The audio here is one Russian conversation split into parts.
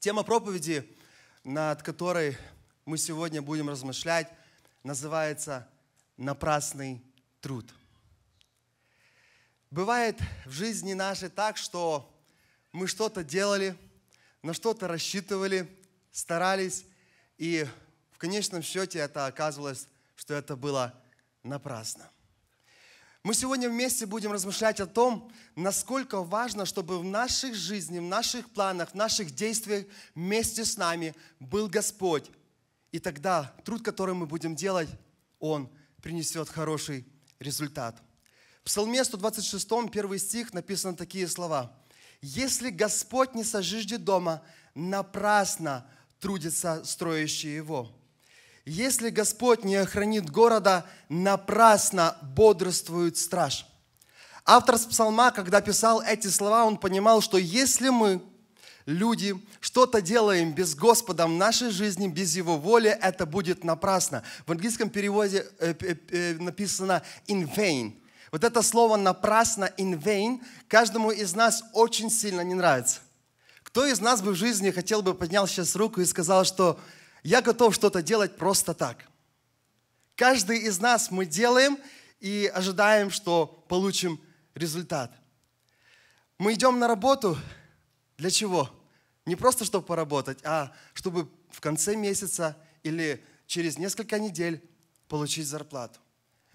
Тема проповеди, над которой мы сегодня будем размышлять, называется «Напрасный труд». Бывает в жизни нашей так, что мы что-то делали, на что-то рассчитывали, старались, и в конечном счете это оказывалось, что это было напрасно. Мы сегодня вместе будем размышлять о том, насколько важно, чтобы в наших жизнях, в наших планах, в наших действиях вместе с нами был Господь. И тогда труд, который мы будем делать, он принесет хороший результат. В Псалме 126, первый стих, написаны такие слова. «Если Господь не сожиждет дома, напрасно трудится строящий его». Если Господь не охранит города, напрасно бодрствует страж. Автор псалма, когда писал эти слова, он понимал, что если мы, люди, что-то делаем без Господа в нашей жизни, без Его воли, это будет напрасно. В английском переводе э, э, э, написано «in vain». Вот это слово «напрасно», «in vain» каждому из нас очень сильно не нравится. Кто из нас бы в жизни хотел бы поднял сейчас руку и сказал, что я готов что-то делать просто так. Каждый из нас мы делаем и ожидаем, что получим результат. Мы идем на работу для чего? Не просто, чтобы поработать, а чтобы в конце месяца или через несколько недель получить зарплату.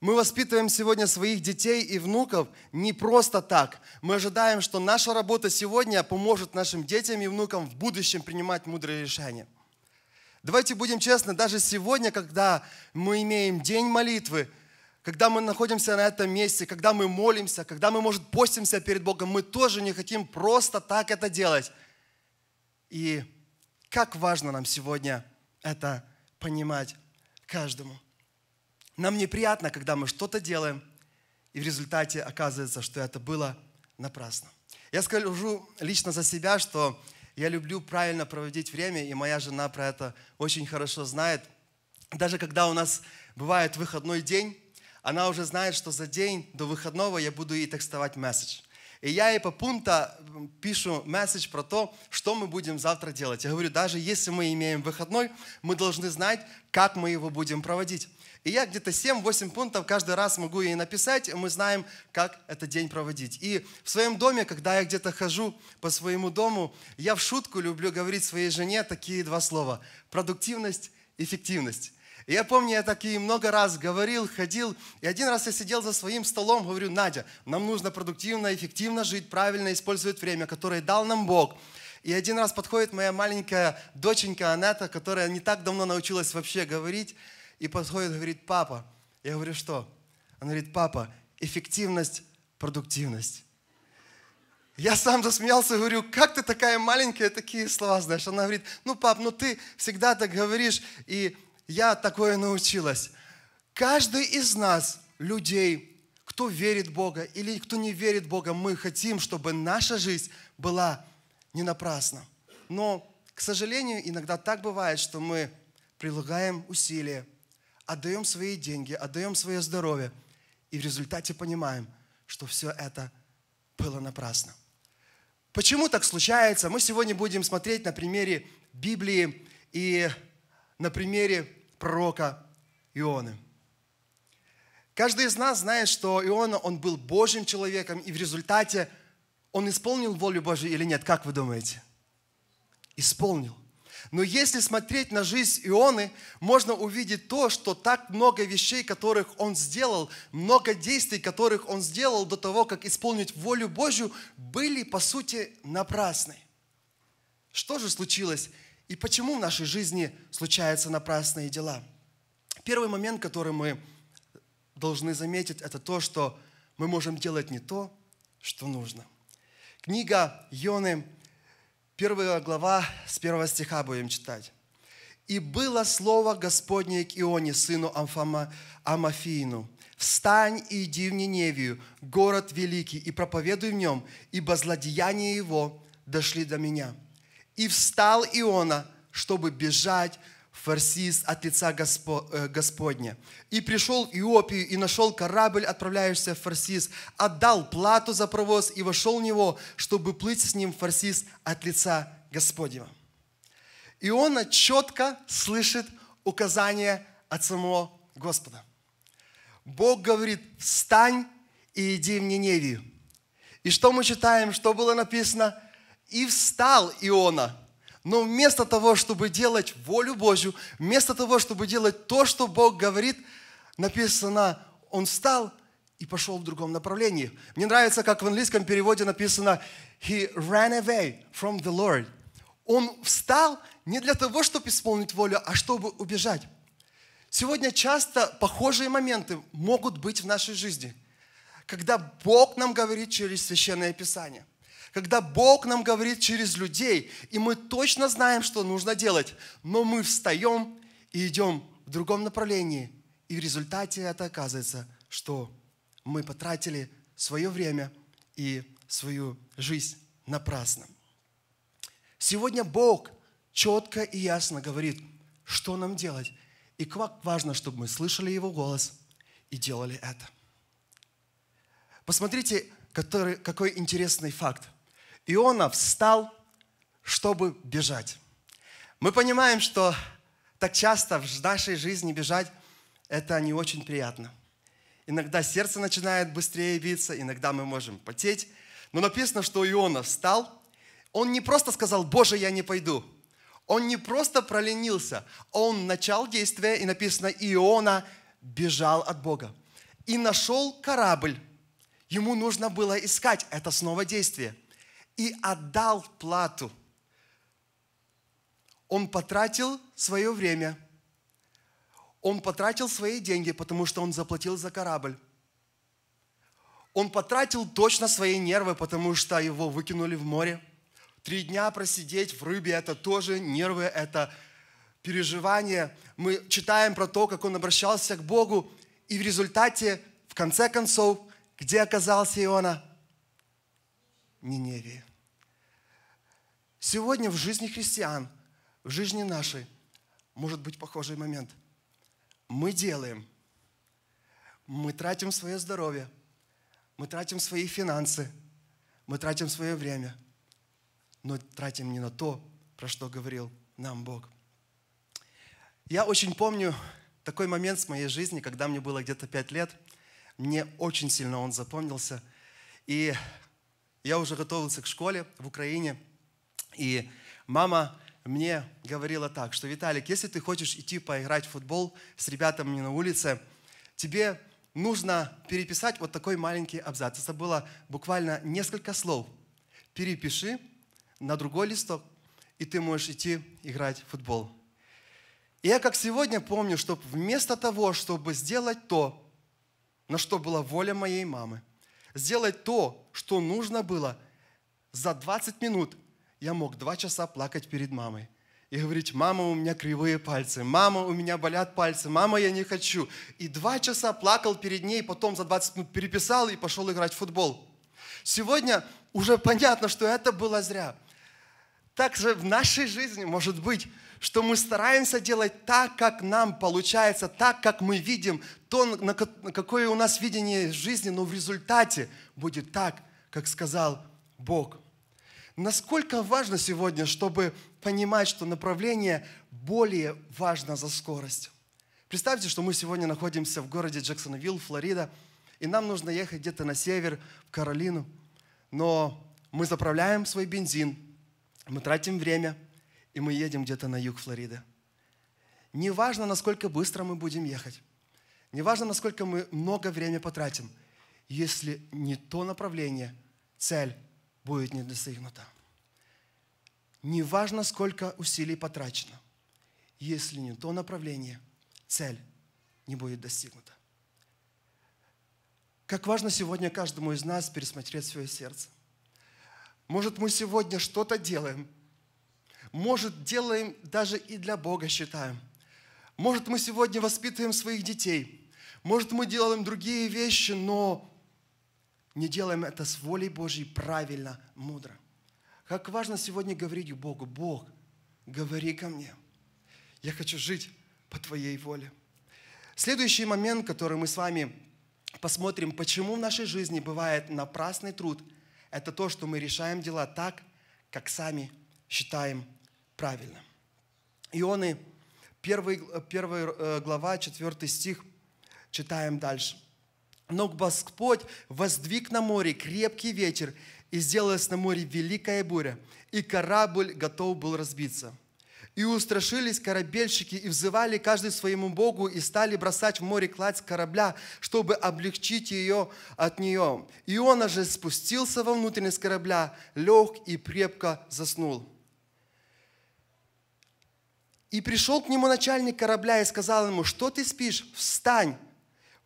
Мы воспитываем сегодня своих детей и внуков не просто так. Мы ожидаем, что наша работа сегодня поможет нашим детям и внукам в будущем принимать мудрые решения. Давайте будем честны, даже сегодня, когда мы имеем день молитвы, когда мы находимся на этом месте, когда мы молимся, когда мы, может, постимся перед Богом, мы тоже не хотим просто так это делать. И как важно нам сегодня это понимать каждому. Нам неприятно, когда мы что-то делаем, и в результате оказывается, что это было напрасно. Я скажу лично за себя, что я люблю правильно проводить время, и моя жена про это очень хорошо знает. Даже когда у нас бывает выходной день, она уже знает, что за день до выходного я буду ей текстовать месседж. И я ей по пункту пишу месседж про то, что мы будем завтра делать. Я говорю, даже если мы имеем выходной, мы должны знать, как мы его будем проводить. И я где-то 7-8 пунктов каждый раз могу ей написать, и мы знаем, как этот день проводить. И в своем доме, когда я где-то хожу по своему дому, я в шутку люблю говорить своей жене такие два слова – продуктивность, эффективность. И я помню, я так и много раз говорил, ходил, и один раз я сидел за своим столом, говорю, Надя, нам нужно продуктивно, эффективно жить, правильно использовать время, которое дал нам Бог. И один раз подходит моя маленькая доченька Аната, которая не так давно научилась вообще говорить, и подходит, говорит, папа. Я говорю, что? Она говорит, папа, эффективность, продуктивность. Я сам засмеялся, говорю, как ты такая маленькая, такие слова знаешь. Она говорит, ну, пап, ну ты всегда так говоришь, и я такое научилась. Каждый из нас, людей, кто верит в Бога или кто не верит в Бога, мы хотим, чтобы наша жизнь была не напрасна. Но, к сожалению, иногда так бывает, что мы прилагаем усилия, отдаем свои деньги, отдаем свое здоровье, и в результате понимаем, что все это было напрасно. Почему так случается? Мы сегодня будем смотреть на примере Библии и на примере пророка Ионы. Каждый из нас знает, что Иона, он был Божьим человеком, и в результате он исполнил волю Божью или нет? Как вы думаете? Исполнил. Но если смотреть на жизнь Ионы, можно увидеть то, что так много вещей, которых он сделал, много действий, которых он сделал до того, как исполнить волю Божью, были, по сути, напрасны. Что же случилось и почему в нашей жизни случаются напрасные дела? Первый момент, который мы должны заметить, это то, что мы можем делать не то, что нужно. Книга Йоны Первая глава с первого стиха будем читать. «И было слово Господне к Ионе, сыну Амфама, Амафиину, «Встань и иди в Ниневию, город великий, и проповедуй в нем, ибо злодеяния его дошли до меня». И встал Иона, чтобы бежать фарсис от лица э, Господня. И пришел в Иопию и нашел корабль, отправляющийся в фарсис, отдал плату за провоз и вошел в него, чтобы плыть с ним в фарсис от лица Господнего. Иона четко слышит указание от самого Господа. Бог говорит, встань и иди в Ниневию. И что мы читаем, что было написано? И встал Иона – но вместо того, чтобы делать волю Божью, вместо того, чтобы делать то, что Бог говорит, написано, он встал и пошел в другом направлении. Мне нравится, как в английском переводе написано «He ran away from the Lord». Он встал не для того, чтобы исполнить волю, а чтобы убежать. Сегодня часто похожие моменты могут быть в нашей жизни, когда Бог нам говорит через Священное Писание – когда Бог нам говорит через людей, и мы точно знаем, что нужно делать, но мы встаем и идем в другом направлении. И в результате это оказывается, что мы потратили свое время и свою жизнь напрасно. Сегодня Бог четко и ясно говорит, что нам делать. И как важно, чтобы мы слышали Его голос и делали это. Посмотрите, который, какой интересный факт. Иона встал, чтобы бежать. Мы понимаем, что так часто в нашей жизни бежать – это не очень приятно. Иногда сердце начинает быстрее биться, иногда мы можем потеть. Но написано, что Иона встал. Он не просто сказал, «Боже, я не пойду». Он не просто проленился, он начал действие, и написано, Иона бежал от Бога. И нашел корабль. Ему нужно было искать это снова действие – и отдал плату. Он потратил свое время. Он потратил свои деньги, потому что он заплатил за корабль. Он потратил точно свои нервы, потому что его выкинули в море. Три дня просидеть в рыбе – это тоже нервы, это переживания. Мы читаем про то, как он обращался к Богу, и в результате, в конце концов, где оказался Иона – Ниневии. Сегодня в жизни христиан, в жизни нашей, может быть похожий момент. Мы делаем, мы тратим свое здоровье, мы тратим свои финансы, мы тратим свое время, но тратим не на то, про что говорил нам Бог. Я очень помню такой момент с моей жизни, когда мне было где-то пять лет. Мне очень сильно он запомнился. И я уже готовился к школе в Украине, и мама мне говорила так, что «Виталик, если ты хочешь идти поиграть в футбол с ребятами на улице, тебе нужно переписать вот такой маленький абзац». Это было буквально несколько слов. Перепиши на другой листок, и ты можешь идти играть в футбол. И я как сегодня помню, что вместо того, чтобы сделать то, на что была воля моей мамы – сделать то, что нужно было, за 20 минут я мог 2 часа плакать перед мамой и говорить, мама, у меня кривые пальцы, мама, у меня болят пальцы, мама, я не хочу. И два часа плакал перед ней, потом за 20 минут переписал и пошел играть в футбол. Сегодня уже понятно, что это было зря. Так же в нашей жизни может быть, что мы стараемся делать так, как нам получается, так, как мы видим, то, на какое у нас видение жизни, но в результате будет так, как сказал Бог. Насколько важно сегодня, чтобы понимать, что направление более важно за скорость. Представьте, что мы сегодня находимся в городе Джексонвилл, Флорида, и нам нужно ехать где-то на север, в Каролину. Но мы заправляем свой бензин, мы тратим время, и мы едем где-то на юг Флориды. Неважно, насколько быстро мы будем ехать. Неважно, насколько мы много времени потратим, если не то направление, цель будет не достигнута. Неважно, сколько усилий потрачено, если не то направление, цель не будет достигнута. Как важно сегодня каждому из нас пересмотреть свое сердце. Может, мы сегодня что-то делаем, может, делаем даже и для Бога считаем. Может, мы сегодня воспитываем своих детей – может, мы делаем другие вещи, но не делаем это с волей Божьей правильно, мудро. Как важно сегодня говорить Богу, Бог, говори ко мне. Я хочу жить по Твоей воле. Следующий момент, который мы с вами посмотрим, почему в нашей жизни бывает напрасный труд, это то, что мы решаем дела так, как сами считаем правильно. Ионы, 1, 1 э, глава, 4 стих – Читаем дальше. «Но Господь воздвиг на море крепкий ветер, и сделалась на море великая буря, и корабль готов был разбиться». И устрашились корабельщики, и взывали каждый своему Богу, и стали бросать в море кладь корабля, чтобы облегчить ее от нее. И он же спустился во внутренность корабля, лег и крепко заснул. И пришел к нему начальник корабля и сказал ему, что ты спишь? Встань,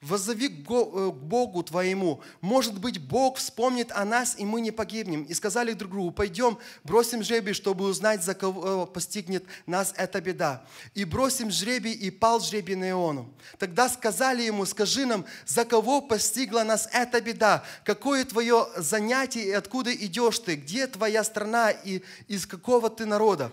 Возови э, к Богу твоему. Может быть, Бог вспомнит о нас, и мы не погибнем. И сказали друг другу, пойдем, бросим жребий, чтобы узнать, за кого э, постигнет нас эта беда. И бросим жребий, и пал жребий на Иону. Тогда сказали ему, скажи нам, за кого постигла нас эта беда? Какое твое занятие, и откуда идешь ты? Где твоя страна, и из какого ты народа?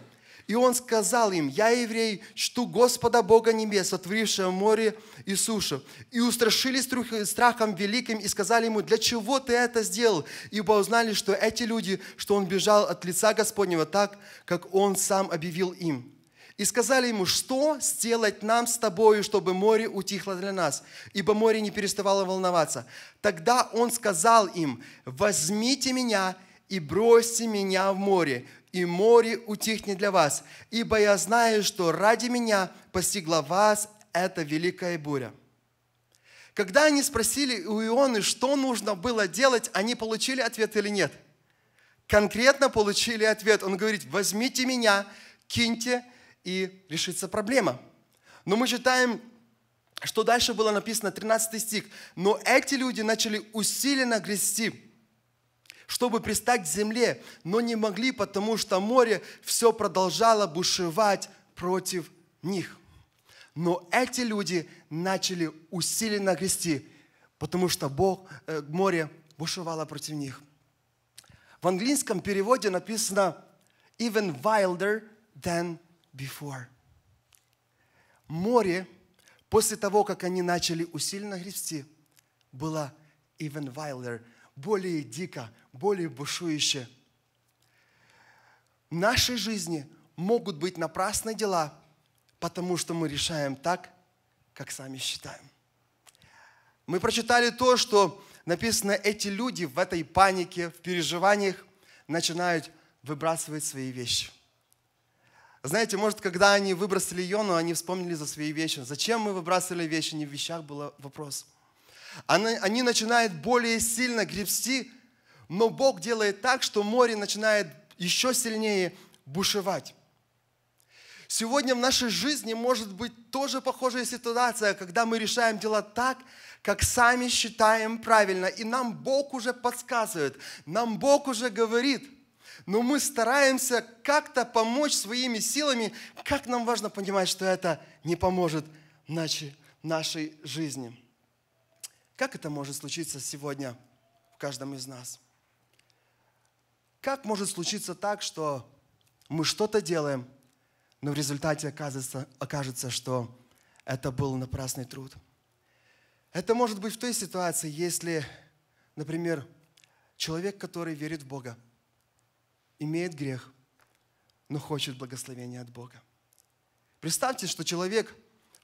И он сказал им, я еврей, чту Господа Бога небес, сотворившего море и сушу. И устрашились страхом великим и сказали ему, для чего ты это сделал? Ибо узнали, что эти люди, что он бежал от лица Господнего так, как он сам объявил им. И сказали ему, что сделать нам с тобою, чтобы море утихло для нас, ибо море не переставало волноваться. Тогда он сказал им, возьмите меня и бросьте меня в море, и море утихнет для вас, ибо я знаю, что ради меня постигла вас эта великая буря». Когда они спросили у Ионы, что нужно было делать, они получили ответ или нет? Конкретно получили ответ. Он говорит, возьмите меня, киньте, и решится проблема. Но мы читаем, что дальше было написано, 13 стих. «Но эти люди начали усиленно грести, чтобы пристать к земле, но не могли, потому что море все продолжало бушевать против них. Но эти люди начали усиленно грести, потому что Бог, э, море бушевало против них. В английском переводе написано «even wilder than before». Море, после того, как они начали усиленно грести, было even wilder – более дико, более бушующе. В нашей жизни могут быть напрасные дела, потому что мы решаем так, как сами считаем. Мы прочитали то, что написано, эти люди в этой панике, в переживаниях начинают выбрасывать свои вещи. Знаете, может, когда они выбросили Йону, они вспомнили за свои вещи. Зачем мы выбрасывали вещи? Не в вещах был вопрос. Они начинают более сильно гребсти, но Бог делает так, что море начинает еще сильнее бушевать. Сегодня в нашей жизни может быть тоже похожая ситуация, когда мы решаем дела так, как сами считаем правильно, и нам Бог уже подсказывает, нам Бог уже говорит, но мы стараемся как-то помочь своими силами, как нам важно понимать, что это не поможет нашей, нашей жизни. Как это может случиться сегодня в каждом из нас? Как может случиться так, что мы что-то делаем, но в результате окажется, окажется, что это был напрасный труд? Это может быть в той ситуации, если, например, человек, который верит в Бога, имеет грех, но хочет благословения от Бога. Представьте, что человек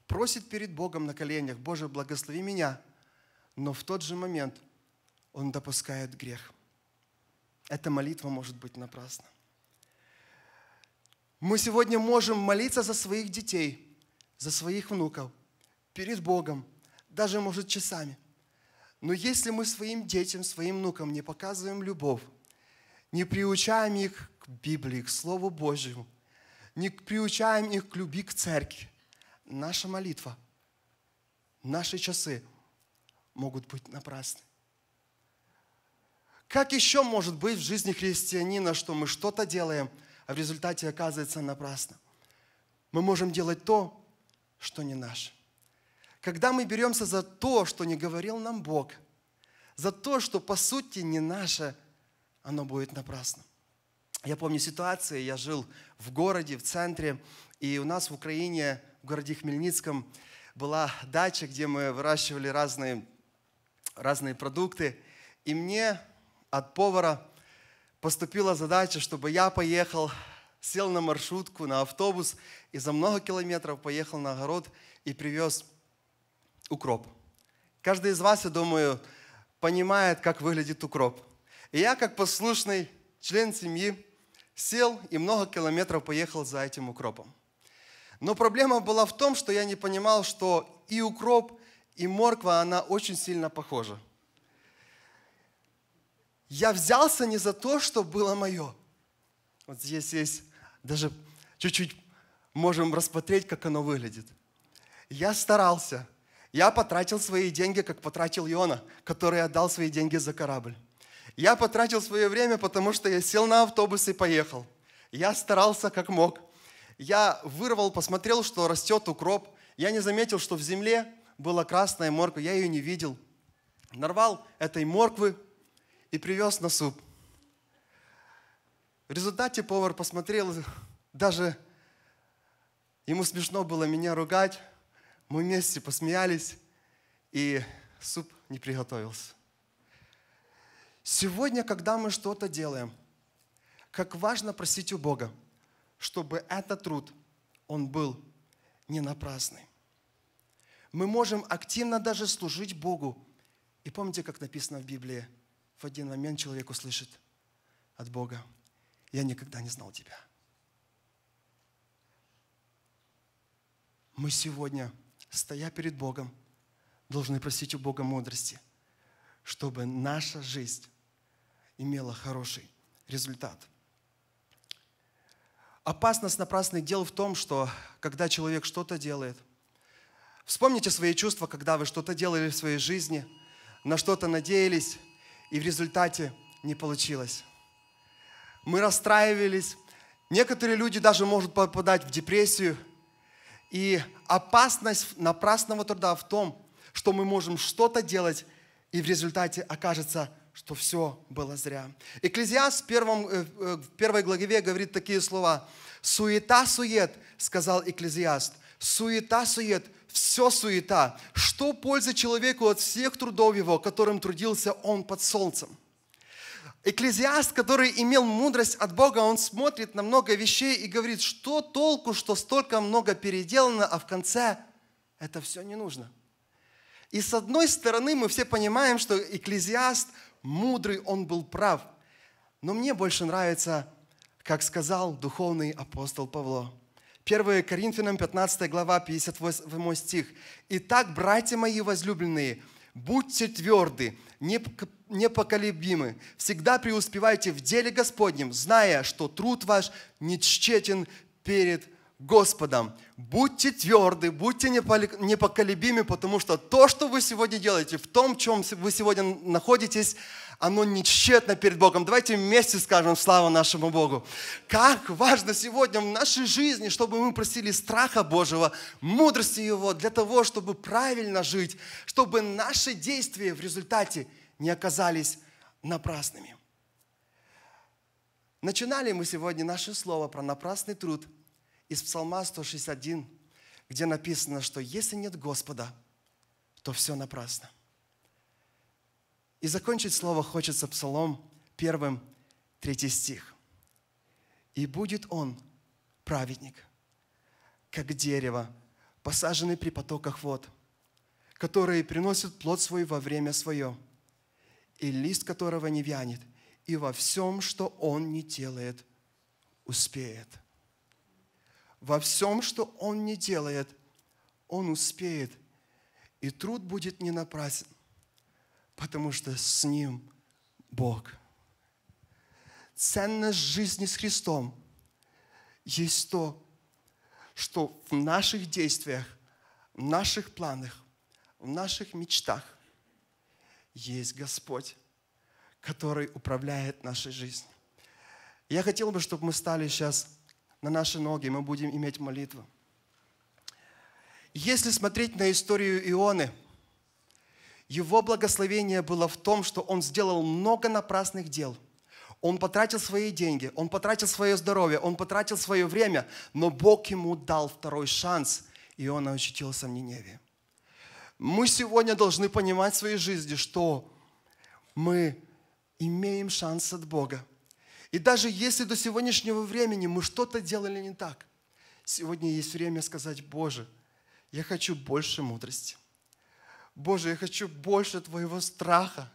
просит перед Богом на коленях, «Боже, благослови меня», но в тот же момент он допускает грех. Эта молитва может быть напрасна. Мы сегодня можем молиться за своих детей, за своих внуков, перед Богом, даже, может, часами. Но если мы своим детям, своим внукам не показываем любовь, не приучаем их к Библии, к Слову Божьему, не приучаем их к любви к церкви, наша молитва, наши часы – могут быть напрасны. Как еще может быть в жизни христианина, что мы что-то делаем, а в результате оказывается напрасно? Мы можем делать то, что не наше. Когда мы беремся за то, что не говорил нам Бог, за то, что по сути не наше, оно будет напрасно. Я помню ситуацию, я жил в городе, в центре, и у нас в Украине, в городе Хмельницком, была дача, где мы выращивали разные разные продукты. И мне от повара поступила задача, чтобы я поехал, сел на маршрутку, на автобус и за много километров поехал на огород и привез укроп. Каждый из вас, я думаю, понимает, как выглядит укроп. И я, как послушный член семьи, сел и много километров поехал за этим укропом. Но проблема была в том, что я не понимал, что и укроп, и морква, она очень сильно похожа. Я взялся не за то, что было мое. Вот здесь есть, даже чуть-чуть можем рассмотреть, как оно выглядит. Я старался. Я потратил свои деньги, как потратил Иона, который отдал свои деньги за корабль. Я потратил свое время, потому что я сел на автобус и поехал. Я старался как мог. Я вырвал, посмотрел, что растет укроп. Я не заметил, что в земле была красная морковь, я ее не видел. Нарвал этой морквы и привез на суп. В результате повар посмотрел, даже ему смешно было меня ругать. Мы вместе посмеялись, и суп не приготовился. Сегодня, когда мы что-то делаем, как важно просить у Бога, чтобы этот труд, он был не напрасный мы можем активно даже служить Богу. И помните, как написано в Библии? В один момент человек услышит от Бога, я никогда не знал тебя. Мы сегодня, стоя перед Богом, должны просить у Бога мудрости, чтобы наша жизнь имела хороший результат. Опасность напрасных дел в том, что когда человек что-то делает – Вспомните свои чувства, когда вы что-то делали в своей жизни, на что-то надеялись, и в результате не получилось. Мы расстраивались. Некоторые люди даже могут попадать в депрессию. И опасность напрасного труда в том, что мы можем что-то делать, и в результате окажется, что все было зря. Экклезиаст в, первом, э, э, в первой главе говорит такие слова. «Суета-сует», сказал экклезиаст, Суета-сует, все суета. Что пользы человеку от всех трудов его, которым трудился он под солнцем? Экклезиаст, который имел мудрость от Бога, он смотрит на много вещей и говорит, что толку, что столько много переделано, а в конце это все не нужно. И с одной стороны мы все понимаем, что экклезиаст мудрый, он был прав. Но мне больше нравится, как сказал духовный апостол Павло, 1 Коринфянам 15 глава 58 стих. «Итак, братья мои возлюбленные, будьте тверды, непоколебимы, всегда преуспевайте в деле Господнем, зная, что труд ваш не нечтетен перед Господом. Будьте тверды, будьте непоколебимы, потому что то, что вы сегодня делаете, в том, в чем вы сегодня находитесь, оно не тщетно перед Богом. Давайте вместе скажем славу нашему Богу. Как важно сегодня в нашей жизни, чтобы мы просили страха Божьего, мудрости Его для того, чтобы правильно жить, чтобы наши действия в результате не оказались напрасными. Начинали мы сегодня наше слово про напрасный труд из Псалма 161, где написано, что если нет Господа, то все напрасно. И закончить слово хочется Псалом 1, 3 стих. «И будет он, праведник, как дерево, посаженный при потоках вод, которые приносят плод свой во время свое, и лист которого не вянет, и во всем, что он не делает, успеет». Во всем, что он не делает, он успеет, и труд будет не напрасен – потому что с Ним Бог. Ценность жизни с Христом есть то, что в наших действиях, в наших планах, в наших мечтах есть Господь, который управляет нашей жизнью. Я хотел бы, чтобы мы стали сейчас на наши ноги, мы будем иметь молитву. Если смотреть на историю Ионы – его благословение было в том, что он сделал много напрасных дел. Он потратил свои деньги, он потратил свое здоровье, он потратил свое время, но Бог ему дал второй шанс, и он очутился в Ниневе. Мы сегодня должны понимать в своей жизни, что мы имеем шанс от Бога. И даже если до сегодняшнего времени мы что-то делали не так, сегодня есть время сказать, Боже, я хочу больше мудрости. Боже, я хочу больше Твоего страха,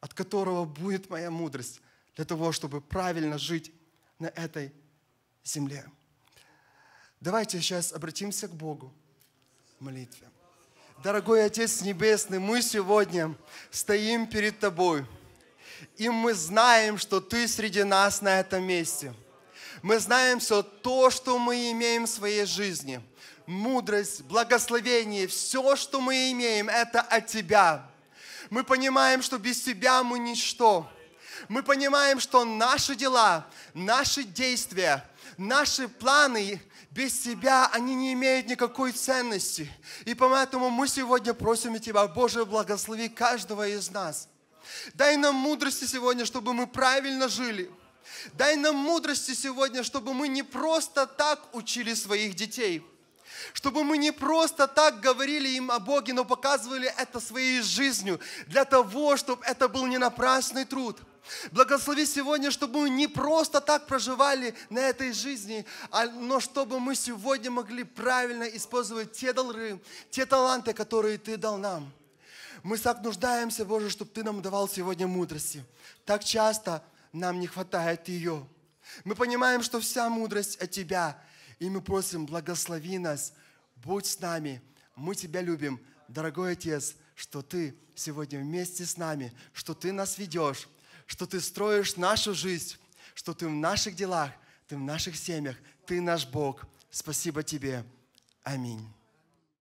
от которого будет моя мудрость, для того, чтобы правильно жить на этой земле. Давайте сейчас обратимся к Богу в молитве. Дорогой Отец Небесный, мы сегодня стоим перед Тобой, и мы знаем, что Ты среди нас на этом месте – мы знаем все то, что мы имеем в своей жизни. Мудрость, благословение, все, что мы имеем, это от Тебя. Мы понимаем, что без Тебя мы ничто. Мы понимаем, что наши дела, наши действия, наши планы без Тебя, они не имеют никакой ценности. И поэтому мы сегодня просим Тебя, Боже, благослови каждого из нас. Дай нам мудрости сегодня, чтобы мы правильно жили – Дай нам мудрости сегодня, чтобы мы не просто так учили своих детей, чтобы мы не просто так говорили им о Боге, но показывали это своей жизнью, для того, чтобы это был не напрасный труд. Благослови сегодня, чтобы мы не просто так проживали на этой жизни, а, но чтобы мы сегодня могли правильно использовать те дары, те таланты, которые Ты дал нам. Мы так нуждаемся, Боже, чтобы Ты нам давал сегодня мудрости. Так часто – нам не хватает ее. Мы понимаем, что вся мудрость от Тебя, и мы просим, благослови нас, будь с нами. Мы Тебя любим, дорогой Отец, что Ты сегодня вместе с нами, что Ты нас ведешь, что Ты строишь нашу жизнь, что Ты в наших делах, Ты в наших семьях, Ты наш Бог. Спасибо Тебе. Аминь.